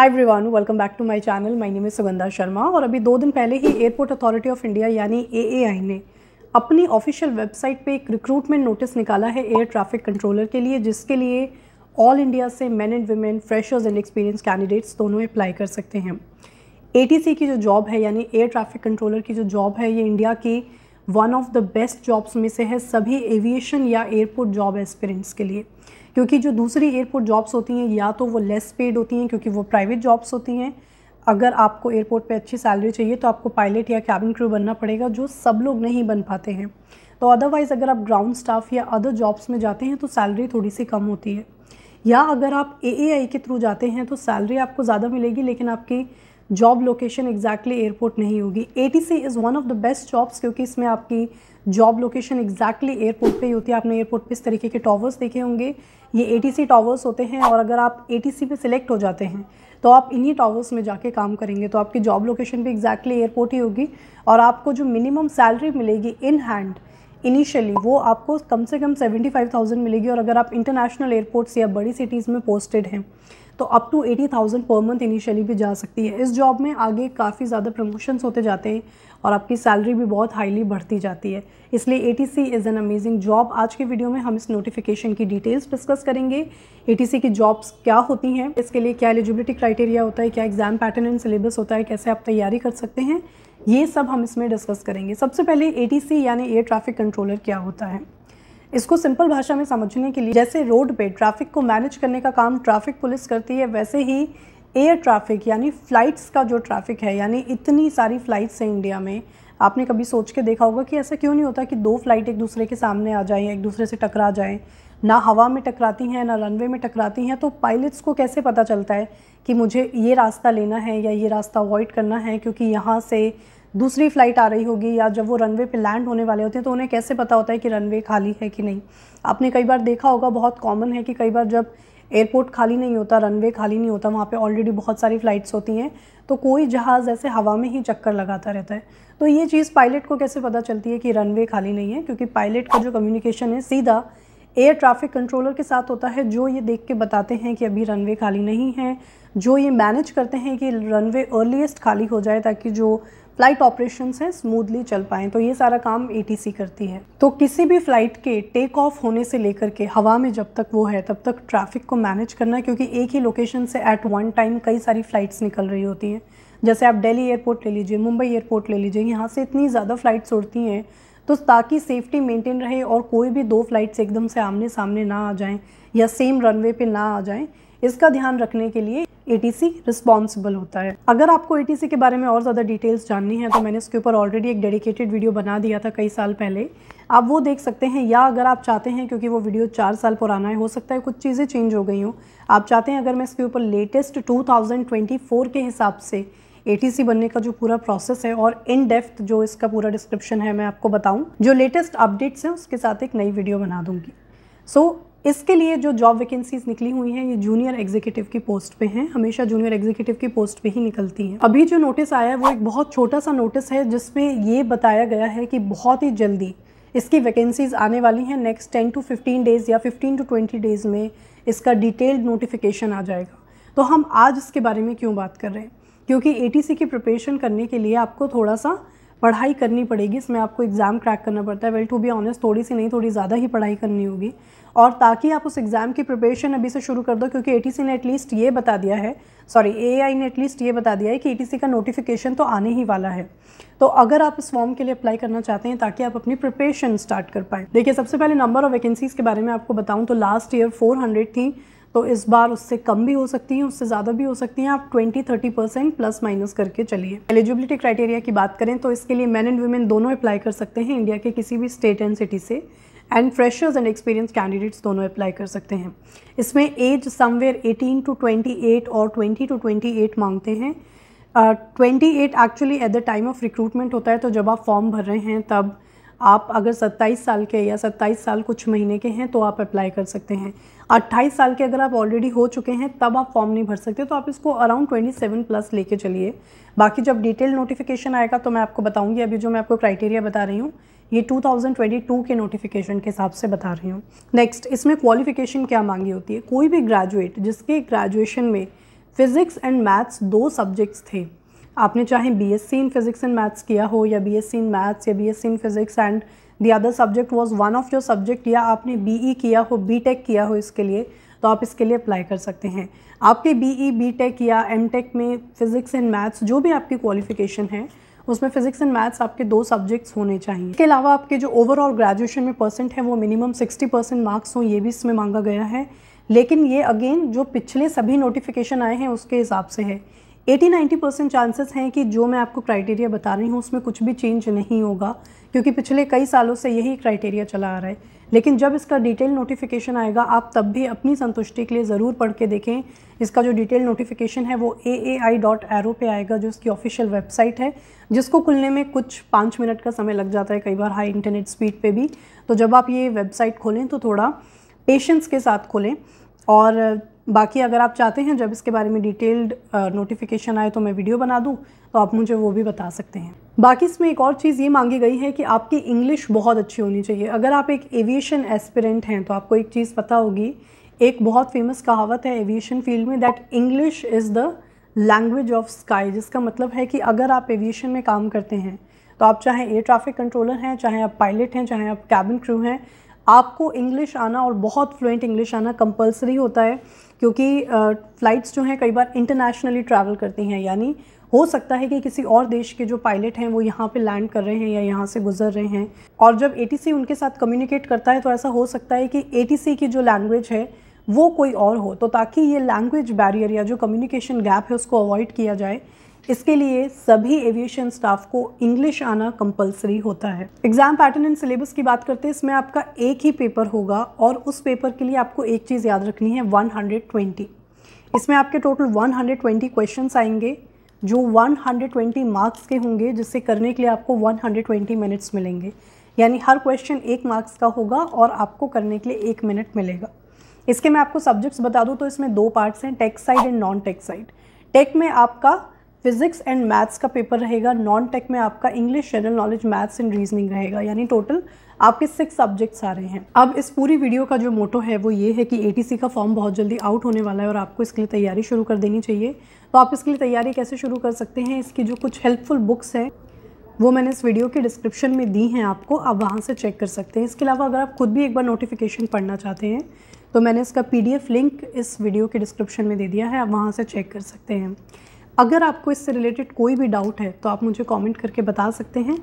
hi everyone welcome back to my channel my name is Sugandha Sharma और अभी दो दिन पहले ही एयरपोर्ट अथॉरिटी ऑफ इंडिया यानी एएआई ने अपनी ऑफिशियल वेबसाइट पे एक रिक्रूटमेंट नोटिस निकाला है एयर ट्रैफिक कंट्रोलर के लिए जिसके लिए ऑल इंडिया से men and women freshers and experience candidates दोनों अप्लाई कर सकते हैं ए की जो जॉब है यानी एयर ट्रैफिक कंट्रोलर की जो जॉब है ये इंडिया की one of the best jobs में से है सभी एविएशन या एयरपोर्ट जॉब एस्पिरेंट्स के लिए क्योंकि जो दूसरी एयरपोर्ट जॉब्स होती हैं या तो वो लेस पेड होती हैं क्योंकि वो प्राइवेट जॉब्स होती हैं अगर आपको एयरपोर्ट पे अच्छी सैलरी चाहिए तो आपको पायलट या कैबिन क्रू बनना पड़ेगा जो सब लोग नहीं बन पाते हैं तो अदरवाइज़ अगर आप ग्राउंड स्टाफ या अदर जॉब्स में जाते हैं तो सैलरी थोड़ी सी कम होती है या अगर आप ए के थ्रू जाते हैं तो सैलरी आपको ज़्यादा मिलेगी लेकिन आपकी जॉब लोकेशन एग्जैक्टली एयरपोर्ट नहीं होगी C is one of the best jobs क्योंकि इसमें आपकी जॉब लोकेशन एग्जैक्टली एयरपोर्ट पे ही होती है आपने एयरपोर्ट पे इस तरीके के टॉवर्स देखे होंगे ये सी टावर्स होते हैं और अगर आप सी पे सिलेक्ट हो जाते हैं तो आप इन्हीं टावर्स में जाके काम करेंगे तो आपकी जॉब लोकेशन भी एग्जैक्टली एयरपोर्ट ही होगी और आपको जो मिनिमम सैलरी मिलेगी इन हैंड इनिशियली वो आपको कम से कम 75,000 मिलेगी और अगर आप इंटरनेशनल एयरपोर्ट्स या बड़ी सिटीज़ में पोस्टेड हैं तो up to 80,000 per month initially भी जा सकती है इस जॉब में आगे काफ़ी ज़्यादा प्रमोशंस होते जाते हैं और आपकी सैलरी भी बहुत हाईली बढ़ती जाती है इसलिए A T C is an amazing job आज के वीडियो में हम इस नोटिफिकेशन की डिटेल्स डिस्कस करेंगे ए टी सी की जॉब्स क्या होती हैं इसके लिए क्या एलिजिबिलिटी क्राइटेरिया होता है क्या एग्ज़ाम पैटर्न एंड सिलेबस होता है कैसे आप तैयारी कर सकते हैं ये सब हम इसमें डिस्कस करेंगे सबसे पहले ए यानी एयर ट्रैफिक कंट्रोलर क्या होता है इसको सिंपल भाषा में समझने के लिए जैसे रोड पे ट्रैफिक को मैनेज करने का काम ट्रैफिक पुलिस करती है वैसे ही एयर ट्रैफिक यानी फ़्लाइट्स का जो ट्रैफिक है यानी इतनी सारी फ़्लाइट्स हैं इंडिया में आपने कभी सोच के देखा होगा कि ऐसा क्यों नहीं होता कि दो फ्लाइट एक दूसरे के सामने आ जाएँ एक दूसरे से टकरा जाएँ ना हवा में टकराती हैं ना रनवे में टकराती हैं तो पायलट्स को कैसे पता चलता है कि मुझे ये रास्ता लेना है या ये रास्ता अवॉइड करना है क्योंकि यहाँ से दूसरी फ़्लाइट आ रही होगी या जब वो रनवे पे लैंड होने वाले होते हैं तो उन्हें कैसे पता होता है कि रनवे खाली है कि नहीं आपने कई बार देखा होगा बहुत कॉमन है कि कई बार जब एयरपोर्ट खाली नहीं होता रनवे खाली नहीं होता वहाँ पे ऑलरेडी बहुत सारी फ़्लाइट्स होती हैं तो कोई जहाज़ ऐसे हवा में ही चक्कर लगाता रहता है तो ये चीज़ पायलट को कैसे पता चलती है कि रनवे खाली नहीं है क्योंकि पायलट का जो कम्युनिकेशन है सीधा एयर ट्रैफिक कंट्रोलर के साथ होता है जो ये देख के बताते हैं कि अभी रनवे खाली नहीं है जो ये मैनेज करते हैं कि रनवे अर्लीस्ट खाली हो जाए ताकि जो फ़्लाइट ऑपरेशंस हैं स्मूथली चल पाएँ तो ये सारा काम ए करती है तो किसी भी फ़्लाइट के टेक ऑफ होने से लेकर के हवा में जब तक वो है तब तक ट्रैफिक को मैनेज करना क्योंकि एक ही लोकेशन से एट वन टाइम कई सारी फ़्लाइट्स निकल रही होती हैं जैसे आप दिल्ली एयरपोर्ट ले लीजिए मुंबई एयरपोर्ट ले लीजिए यहाँ से इतनी ज़्यादा फ़्लाइट्स उड़ती हैं तो ताकि सेफ्टी मेंटेन रहे और कोई भी दो फ्लाइट्स एकदम से आमने सामने ना आ जाएं या सेम रनवे पे ना आ जाएं इसका ध्यान रखने के लिए सी रिस्पॉन्सिबल होता है अगर आपको सी के बारे में और ज़्यादा डिटेल्स जाननी है तो मैंने इसके ऊपर ऑलरेडी एक डेडिकेटेड वीडियो बना दिया था कई साल पहले आप वो देख सकते हैं या अगर आप चाहते हैं क्योंकि वो वीडियो चार साल पुराना है हो सकता है कुछ चीज़ें चेंज हो गई हों आप चाहते हैं अगर मैं इसके ऊपर लेटेस्ट 2024 के हिसाब से ए बनने का जो पूरा प्रोसेस है और इन डेप्थ जो इसका पूरा डिस्क्रिप्शन है मैं आपको बताऊं जो लेटेस्ट अपडेट्स हैं उसके साथ एक नई वीडियो बना दूंगी सो so, इसके लिए जो जॉब वैकेंसीज निकली हुई हैं ये जूनियर एग्जीक्यूटिव की पोस्ट पे हैं हमेशा जूनियर एग्जीक्यूटिव की पोस्ट पे ही निकलती हैं अभी जो नोटिस आया है वो एक बहुत छोटा सा नोटिस है जिसमें ये बताया गया है कि बहुत ही जल्दी इसकी वैकेंसीज़ आने वाली हैं next ten to fifteen days या फिफ्टीन टू ट्वेंटी डेज़ में इसका डिटेल्ड नोटिफिकेशन आ जाएगा तो हम आज इसके बारे में क्यों बात कर रहे हैं क्योंकि ए की प्रिपरेशन करने के लिए आपको थोड़ा सा पढ़ाई करनी पड़ेगी इसमें आपको एग्ज़ाम क्रैक करना पड़ता है वेल टू बी ऑनेस्ट थोड़ी सी नहीं थोड़ी ज़्यादा ही पढ़ाई करनी होगी और ताकि आप उस एग्ज़ाम की प्रिपरेशन अभी से शुरू कर दो क्योंकि ए ने एटलीस्ट ये बता दिया है सॉरी ए ने एटलीस्ट ये बता दिया है कि ए का नोटिफिकेशन तो आने ही वाला है तो अगर आप इस फॉर्म के लिए अप्लाई करना चाहते हैं ताकि आप अपनी प्रिपरेशन स्टार्ट कर पाएँ देखिए सबसे पहले नंबर ऑफ वैकेंसीज़ के बारे में आपको बताऊँ तो लास्ट ईयर फोर थी तो इस बार उससे कम भी हो सकती हैं उससे ज़्यादा भी हो सकती हैं आप 20 30 परसेंट प्लस माइनस करके चलिए एलिजिबिलिटी क्राइटेरिया की बात करें तो इसके लिए मैन एंड वुमेन दोनों अप्लाई कर सकते हैं इंडिया के किसी भी स्टेट एंड सिटी से and freshers and experience candidates दोनों अप्लाई कर सकते हैं इसमें एज समवेयर 18 टू 28 और 20 टू 28 मांगते हैं twenty eight actually at the time of recruitment होता है तो जब आप फॉर्म भर रहे हैं तब आप अगर 27 साल के या 27 साल कुछ महीने के हैं तो आप अप्लाई कर सकते हैं 28 साल के अगर आप ऑलरेडी हो चुके हैं तब आप फॉर्म नहीं भर सकते तो आप इसको अराउंड 27 प्लस लेके चलिए बाकी जब डिटेल नोटिफिकेशन आएगा तो मैं आपको बताऊंगी अभी जो मैं आपको क्राइटेरिया बता रही हूँ ये 2022 के नोटिफिकेशन के हिसाब से बता रही हूँ नेक्स्ट इसमें क्वालिफ़िकेशन क्या मांगी होती है कोई भी ग्रेजुएट जिसके ग्रेजुएशन में फ़िज़िक्स एंड मैथ्स दो सब्जेक्ट्स थे आपने चाहे B S C in physics and maths किया हो या B S C in maths या B S C in physics and the other subject was one of your subject या आपने बी ई e किया हो बी टेक किया हो इसके लिए तो आप इसके लिए अप्लाई कर सकते हैं आपके बी ई बी टेक या एम टेक में फ़िज़िक्स एंड मैथ्स जो भी आपकी क्वालिफ़िकेशन है उसमें फ़िज़िक्स एंड मैथ्स आपके दो सब्जेक्ट्स होने चाहिए इसके अलावा आपके जो ओवरऑल ग्रेजुएशन में परसेंट है वो मिनिमम सिक्सटी परसेंट मार्क्स हों ये भी इसमें मांगा गया है लेकिन ये अगेन जो पिछले सभी नोटिफिकेशन आए हैं उसके हिसाब से है एटी नाइन्टी परसेंट चांसेस हैं कि जो मैं आपको क्राइटेरिया बता रही हूँ उसमें कुछ भी चेंज नहीं होगा क्योंकि पिछले कई सालों से यही क्राइटेरिया चला आ रहा है लेकिन जब इसका डिटेल नोटिफिकेशन आएगा आप तब भी अपनी संतुष्टि के लिए ज़रूर पढ़ के देखें इसका जो डिटेल नोटिफिकेशन है वो ए ए आई डॉट एरो पर आएगा जो इसकी ऑफिशियल वेबसाइट है जिसको खुलने में कुछ पाँच मिनट का समय लग जाता है कई बार हाई इंटरनेट स्पीड पर भी तो जब आप ये वेबसाइट खोलें तो थोड़ा पेशेंस के साथ खोलें और बाकी अगर आप चाहते हैं जब इसके बारे में डिटेल्ड नोटिफिकेशन आए तो मैं वीडियो बना दूं तो आप मुझे वो भी बता सकते हैं बाकी इसमें एक और चीज़ ये मांगी गई है कि आपकी इंग्लिश बहुत अच्छी होनी चाहिए अगर आप एक एविएशन एस्पिरेंट हैं तो आपको एक चीज़ पता होगी एक बहुत फेमस कहावत है एविएशन फील्ड में that English is the language of sky जिसका मतलब है कि अगर आप एविएशन में काम करते हैं तो आप चाहे एयर ट्रैफिक कंट्रोलर हैं चाहे आप पायलट हैं चाहे आप कैबिन क्रू हैं आपको इंग्लिश आना और बहुत फ्लुएंट इंग्लिश आना कंपलसरी होता है क्योंकि फ़्लाइट्स जो हैं कई बार इंटरनेशनली ट्रैवल करती हैं यानी हो सकता है कि किसी और देश के जो पायलट हैं वो यहाँ पे लैंड कर रहे हैं या यहाँ से गुजर रहे हैं और जब ए उनके साथ कम्युनिकेट करता है तो ऐसा हो सकता है कि ए की जो लैंग्वेज है वो कोई और हो तो ताकि ये लैंग्वेज बैरियर या जो कम्युनिकेशन गैप है उसको अवॉइड किया जाए इसके लिए सभी एविएशन स्टाफ को इंग्लिश आना कंपलसरी होता है एग्जाम पैटर्न एंड सिलेबस की बात करते हैं इसमें आपका एक ही पेपर होगा और उस पेपर के लिए आपको एक चीज़ याद रखनी है 120 इसमें आपके टोटल 120 क्वेश्चंस आएंगे जो 120 मार्क्स के होंगे जिससे करने के लिए आपको 120 मिनट्स मिलेंगे यानी हर क्वेश्चन एक मार्क्स का होगा और आपको करने के लिए एक मिनट मिलेगा इसके मैं आपको सब्जेक्ट्स बता दूँ तो इसमें दो पार्ट्स हैं tech side and non tech side tech में आपका फिजिक्स एंड मैथ्स का पेपर रहेगा नॉन टेक में आपका English general knowledge maths and reasoning रहेगा यानी टोटल आपके सिक्स सब्जेक्ट्स आ रहे हैं अब इस पूरी वीडियो का जो मोटो है वो ये है कि ए का फॉर्म बहुत जल्दी आउट होने वाला है और आपको इसके लिए तैयारी शुरू कर देनी चाहिए तो आप इसके लिए तैयारी कैसे शुरू कर सकते हैं इसकी जो कुछ हेल्पफुल बुक्स हैं वो मैंने इस वीडियो के डिस्क्रिप्शन में दी हैं आपको आप वहाँ से चेक कर सकते हैं इसके अलावा अगर आप खुद भी एक बार नोटिफिकेशन पढ़ना चाहते हैं तो मैंने इसका पी लिंक इस वीडियो के डिस्क्रिप्शन में दे दिया है आप वहाँ से चेक कर सकते हैं अगर आपको इससे रिलेटेड कोई भी डाउट है तो आप मुझे कमेंट करके बता सकते हैं